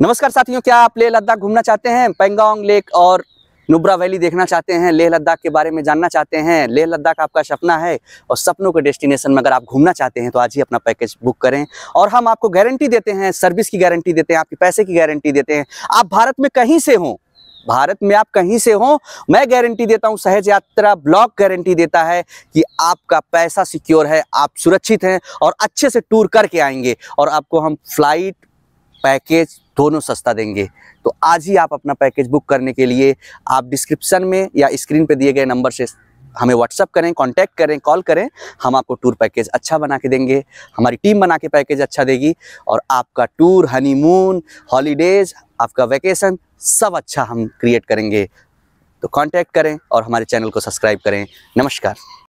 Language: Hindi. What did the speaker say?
नमस्कार साथियों क्या आप लेह लद्दाख घूमना चाहते हैं पेंगोंग लेक और नुब्रा वैली देखना चाहते हैं लेह लद्दाख के बारे में जानना चाहते हैं लेह लद्दाख आपका सपना है और सपनों के डेस्टिनेशन में अगर आप घूमना चाहते हैं तो आज ही अपना पैकेज बुक करें और हम आपको गारंटी देते हैं सर्विस की गारंटी देते हैं आपके पैसे की गारंटी देते हैं आप भारत में कहीं से हों भारत में आप कहीं से हो मैं गारंटी देता हूं सहज यात्रा ब्लॉक गारंटी देता है कि आपका पैसा सिक्योर है आप सुरक्षित हैं और अच्छे से टूर करके आएंगे और आपको हम फ्लाइट पैकेज दोनों सस्ता देंगे तो आज ही आप अपना पैकेज बुक करने के लिए आप डिस्क्रिप्शन में या स्क्रीन पर दिए गए नंबर से हमें व्हाट्सअप करें कांटेक्ट करें कॉल करें हम आपको टूर पैकेज अच्छा बना के देंगे हमारी टीम बना के पैकेज अच्छा देगी और आपका टूर हनीमून हॉलीडेज आपका वैकेशन सब अच्छा हम क्रिएट करेंगे तो कॉन्टैक्ट करें और हमारे चैनल को सब्सक्राइब करें नमस्कार